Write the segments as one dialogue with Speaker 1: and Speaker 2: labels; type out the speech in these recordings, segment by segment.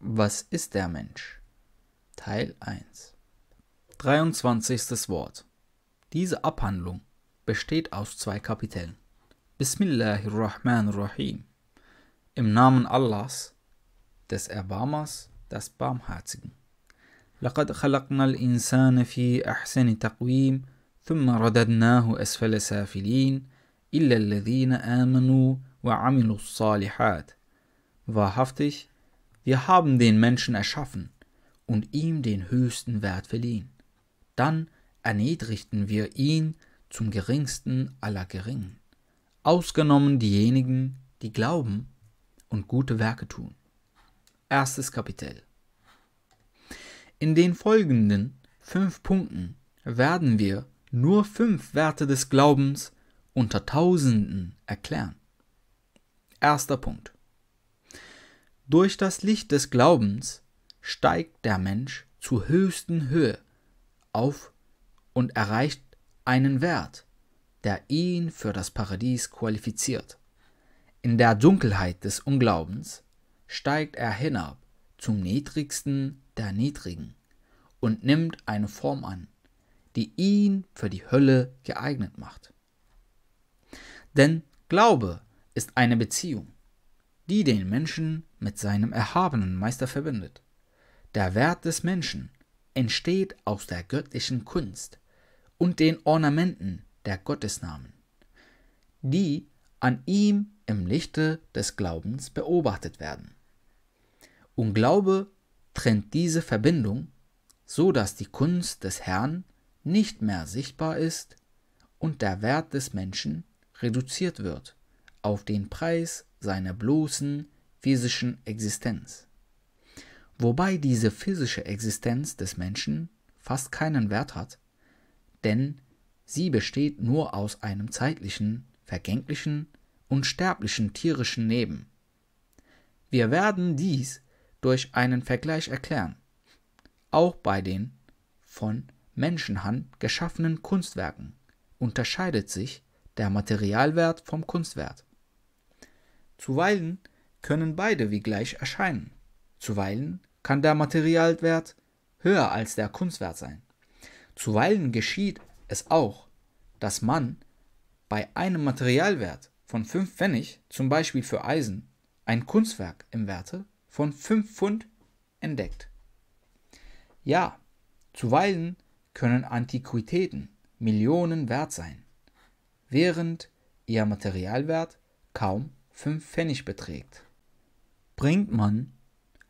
Speaker 1: Was ist der Mensch? Teil 1 23. Wort Diese Abhandlung besteht aus zwei Kapiteln. Bismillahirrahmanirrahim. Im Namen Allahs, des Erbarmers, des Barmherzigen. لقد خلقنا الإنسان في أحسن تقويم ثم رددناه أسفل سافلين إلا الذين آمنوا وعملوا الصالحات. Wahrhaftig, wir haben den Menschen erschaffen und ihm den höchsten Wert verliehen. Dann erniedrigten wir ihn zum geringsten aller Geringen, ausgenommen diejenigen, die glauben und gute Werke tun. Erstes Kapitel. In den folgenden fünf Punkten werden wir nur fünf Werte des Glaubens unter Tausenden erklären. Erster Punkt. Durch das Licht des Glaubens steigt der Mensch zur höchsten Höhe auf und erreicht einen Wert, der ihn für das Paradies qualifiziert. In der Dunkelheit des Unglaubens steigt er hinab zum Niedrigsten der Niedrigen und nimmt eine Form an, die ihn für die Hölle geeignet macht. Denn Glaube ist eine Beziehung, die den Menschen mit seinem erhabenen Meister verbindet. Der Wert des Menschen entsteht aus der göttlichen Kunst und den Ornamenten der Gottesnamen, die an ihm im Lichte des Glaubens beobachtet werden. Und Glaube trennt diese Verbindung, so dass die Kunst des Herrn nicht mehr sichtbar ist und der Wert des Menschen reduziert wird auf den Preis seiner bloßen physischen Existenz, wobei diese physische Existenz des Menschen fast keinen Wert hat, denn sie besteht nur aus einem zeitlichen, vergänglichen, und sterblichen tierischen Leben. Wir werden dies durch einen Vergleich erklären, auch bei den von Menschenhand geschaffenen Kunstwerken unterscheidet sich der Materialwert vom Kunstwert. Zuweilen können beide wie gleich erscheinen. Zuweilen kann der Materialwert höher als der Kunstwert sein. Zuweilen geschieht es auch, dass man bei einem Materialwert von 5 Pfennig, zum Beispiel für Eisen, ein Kunstwerk im Werte von 5 Pfund entdeckt. Ja, zuweilen können Antiquitäten Millionen wert sein, während ihr Materialwert kaum 5 Pfennig beträgt. Bringt man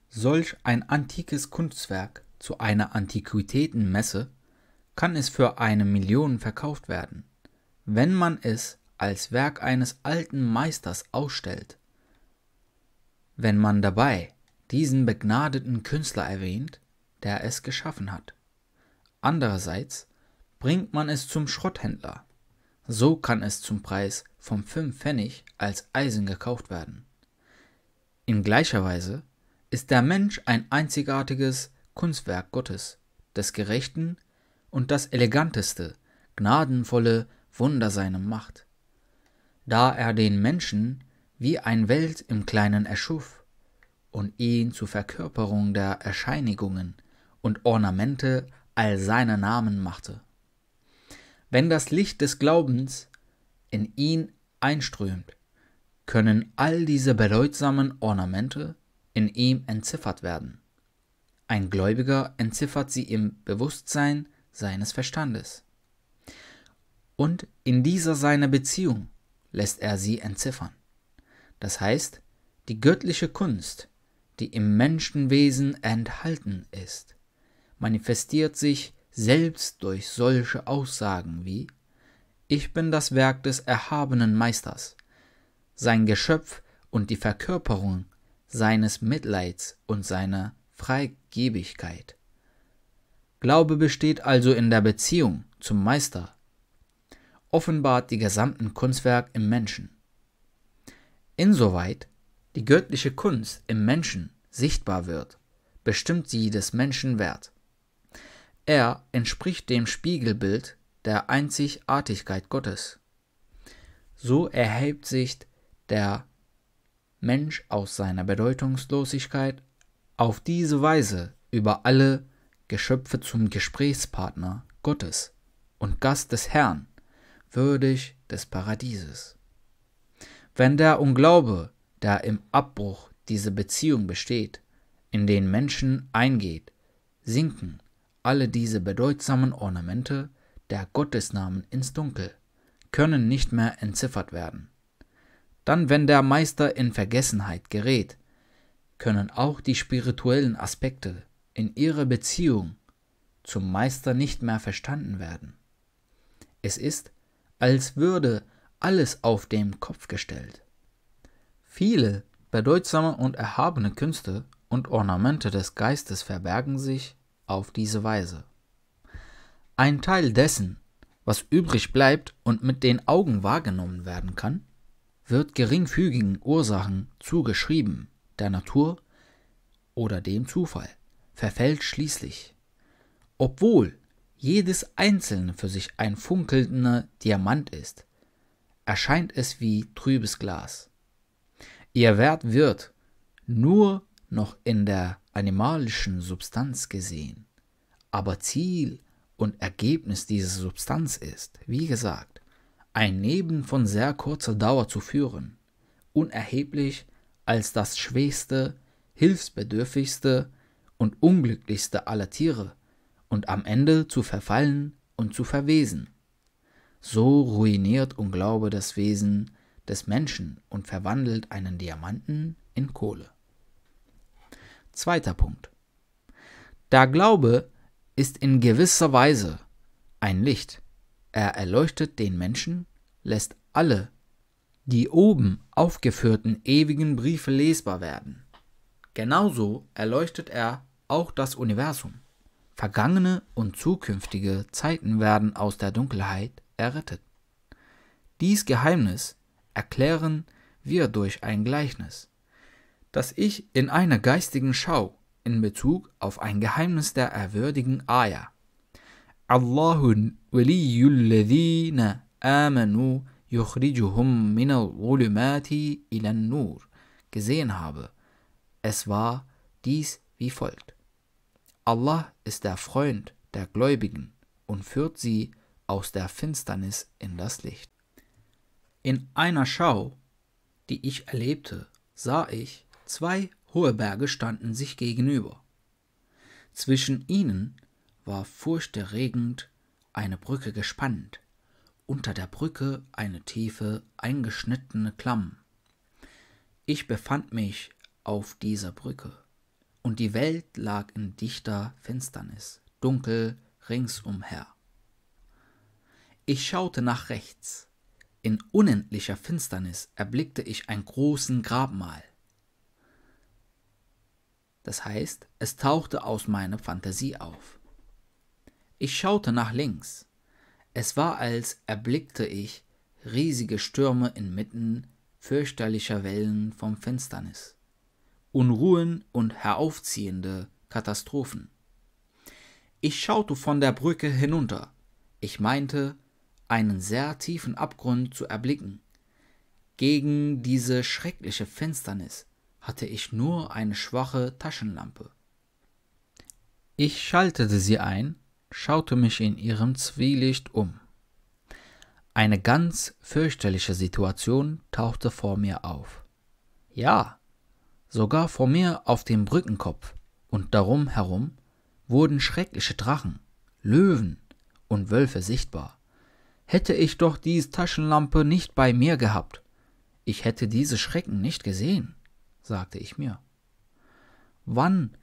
Speaker 1: solch ein antikes Kunstwerk zu einer Antiquitätenmesse, kann es für eine Million verkauft werden. Wenn man es als Werk eines alten Meisters ausstellt, wenn man dabei diesen begnadeten Künstler erwähnt, der es geschaffen hat. Andererseits bringt man es zum Schrotthändler. So kann es zum Preis von 5 Pfennig als Eisen gekauft werden. In gleicher Weise ist der Mensch ein einzigartiges Kunstwerk Gottes, des Gerechten und das eleganteste, gnadenvolle Wunder seiner Macht. Da er den Menschen wie ein Welt im Kleinen erschuf und ihn zur Verkörperung der Erscheinigungen und Ornamente all seiner Namen machte. Wenn das Licht des Glaubens in ihn einströmt, können all diese bedeutsamen Ornamente in ihm entziffert werden. Ein Gläubiger entziffert sie im Bewusstsein seines Verstandes. Und in dieser seiner Beziehung lässt er sie entziffern. Das heißt, die göttliche Kunst, die im Menschenwesen enthalten ist, manifestiert sich selbst durch solche Aussagen wie Ich bin das Werk des erhabenen Meisters sein Geschöpf und die Verkörperung seines Mitleids und seiner Freigebigkeit. Glaube besteht also in der Beziehung zum Meister, offenbart die gesamten Kunstwerk im Menschen. Insoweit die göttliche Kunst im Menschen sichtbar wird, bestimmt sie des Menschen Wert. Er entspricht dem Spiegelbild der Einzigartigkeit Gottes. So erhebt sich der Mensch aus seiner Bedeutungslosigkeit auf diese Weise über alle Geschöpfe zum Gesprächspartner Gottes und Gast des Herrn, würdig des Paradieses. Wenn der Unglaube, der im Abbruch dieser Beziehung besteht, in den Menschen eingeht, sinken alle diese bedeutsamen Ornamente der Gottesnamen ins Dunkel, können nicht mehr entziffert werden. Dann, wenn der Meister in Vergessenheit gerät, können auch die spirituellen Aspekte in ihrer Beziehung zum Meister nicht mehr verstanden werden. Es ist, als würde alles auf den Kopf gestellt. Viele bedeutsame und erhabene Künste und Ornamente des Geistes verbergen sich auf diese Weise. Ein Teil dessen, was übrig bleibt und mit den Augen wahrgenommen werden kann, wird geringfügigen Ursachen zugeschrieben, der Natur oder dem Zufall, verfällt schließlich. Obwohl jedes einzelne für sich ein funkelnder Diamant ist, erscheint es wie trübes Glas. Ihr Wert wird nur noch in der animalischen Substanz gesehen, aber Ziel und Ergebnis dieser Substanz ist, wie gesagt, ein Leben von sehr kurzer Dauer zu führen, unerheblich als das schwächste, hilfsbedürftigste und unglücklichste aller Tiere und am Ende zu verfallen und zu verwesen. So ruiniert Unglaube das Wesen des Menschen und verwandelt einen Diamanten in Kohle. Zweiter Punkt. Da Glaube ist in gewisser Weise ein Licht, er erleuchtet den Menschen, lässt alle die oben aufgeführten ewigen Briefe lesbar werden. Genauso erleuchtet er auch das Universum. Vergangene und zukünftige Zeiten werden aus der Dunkelheit errettet. Dies Geheimnis erklären wir durch ein Gleichnis, das ich in einer geistigen Schau in Bezug auf ein Geheimnis der erwürdigen Aya Allahu waliyyul ladhina amanu yukhrijuhum min al-zulumati ila nur gesehen habe. Es war dies wie folgt. Allah ist der Freund der Gläubigen und führt sie aus der Finsternis in das Licht. In einer Schau, die ich erlebte, sah ich, zwei hohe Berge standen sich gegenüber. Zwischen ihnen war furchterregend eine Brücke gespannt, unter der Brücke eine tiefe, eingeschnittene Klamm. Ich befand mich auf dieser Brücke, und die Welt lag in dichter Finsternis, dunkel ringsumher. Ich schaute nach rechts. In unendlicher Finsternis erblickte ich ein großen Grabmal. Das heißt, es tauchte aus meiner Fantasie auf. Ich schaute nach links. Es war, als erblickte ich riesige Stürme inmitten fürchterlicher Wellen vom Finsternis, Unruhen und heraufziehende Katastrophen. Ich schaute von der Brücke hinunter. Ich meinte, einen sehr tiefen Abgrund zu erblicken. Gegen diese schreckliche Finsternis hatte ich nur eine schwache Taschenlampe. Ich schaltete sie ein schaute mich in ihrem Zwielicht um. Eine ganz fürchterliche Situation tauchte vor mir auf. Ja, sogar vor mir auf dem Brückenkopf und darum herum wurden schreckliche Drachen, Löwen und Wölfe sichtbar. Hätte ich doch diese Taschenlampe nicht bei mir gehabt, ich hätte diese Schrecken nicht gesehen, sagte ich mir. Wann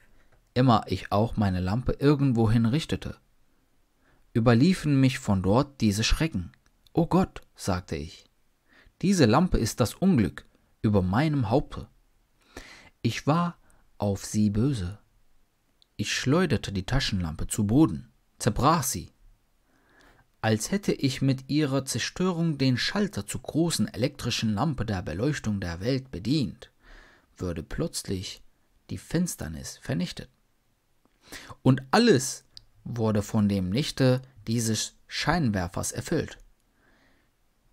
Speaker 1: immer ich auch meine Lampe irgendwohin richtete, überliefen mich von dort diese Schrecken. O Gott, sagte ich, diese Lampe ist das Unglück über meinem Haupte. Ich war auf sie böse. Ich schleuderte die Taschenlampe zu Boden, zerbrach sie. Als hätte ich mit ihrer Zerstörung den Schalter zur großen elektrischen Lampe der Beleuchtung der Welt bedient, würde plötzlich die Finsternis vernichtet. Und alles, wurde von dem Lichte dieses Scheinwerfers erfüllt.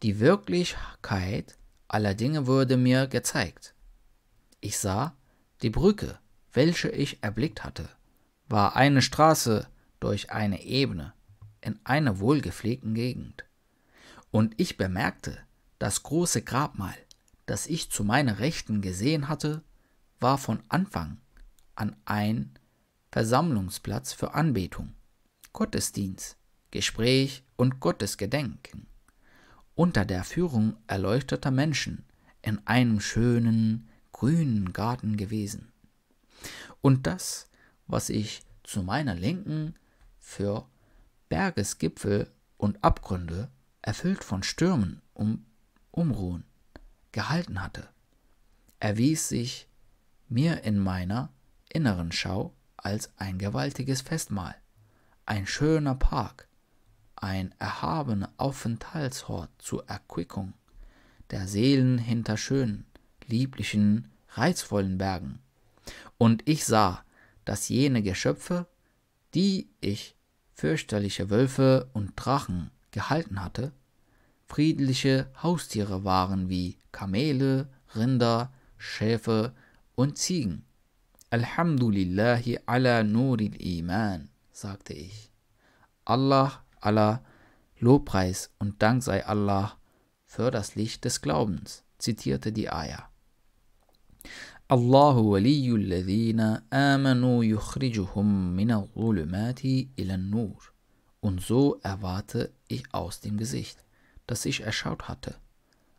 Speaker 1: Die Wirklichkeit aller Dinge wurde mir gezeigt. Ich sah, die Brücke, welche ich erblickt hatte, war eine Straße durch eine Ebene in einer wohlgepflegten Gegend. Und ich bemerkte, das große Grabmal, das ich zu meiner Rechten gesehen hatte, war von Anfang an ein Versammlungsplatz für Anbetung. Gottesdienst, Gespräch und Gottesgedenken unter der Führung erleuchteter Menschen in einem schönen, grünen Garten gewesen. Und das, was ich zu meiner Linken für Bergesgipfel und Abgründe erfüllt von Stürmen und Umruhen gehalten hatte, erwies sich mir in meiner inneren Schau als ein gewaltiges Festmahl ein schöner Park, ein erhabener Aufenthaltsort zur Erquickung der Seelen hinter schönen, lieblichen, reizvollen Bergen. Und ich sah, dass jene Geschöpfe, die ich fürchterliche Wölfe und Drachen gehalten hatte, friedliche Haustiere waren wie Kamele, Rinder, Schäfe und Ziegen. Alhamdulillahi ala nuril iman sagte ich. Allah, Allah, Lobpreis und Dank sei Allah für das Licht des Glaubens, zitierte die Ayah. Allahu waliyul ladhina amanu yukhrijuhum min al-zulumati ila nur. Und so erwarte ich aus dem Gesicht, das ich erschaut hatte.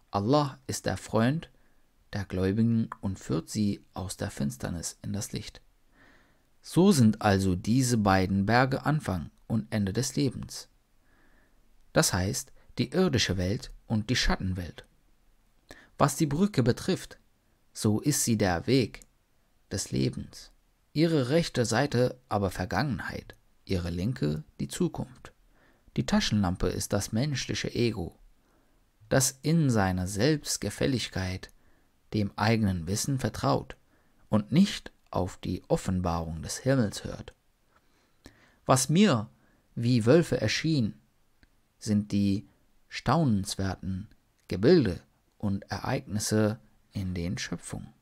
Speaker 1: Allah ist der Freund der Gläubigen und führt sie aus der Finsternis in das Licht. So sind also diese beiden Berge Anfang und Ende des Lebens. Das heißt, die irdische Welt und die Schattenwelt. Was die Brücke betrifft, so ist sie der Weg des Lebens. Ihre rechte Seite aber Vergangenheit, ihre linke die Zukunft. Die Taschenlampe ist das menschliche Ego, das in seiner Selbstgefälligkeit dem eigenen Wissen vertraut und nicht auf die Offenbarung des Himmels hört. Was mir wie Wölfe erschien, sind die staunenswerten Gebilde und Ereignisse in den Schöpfungen.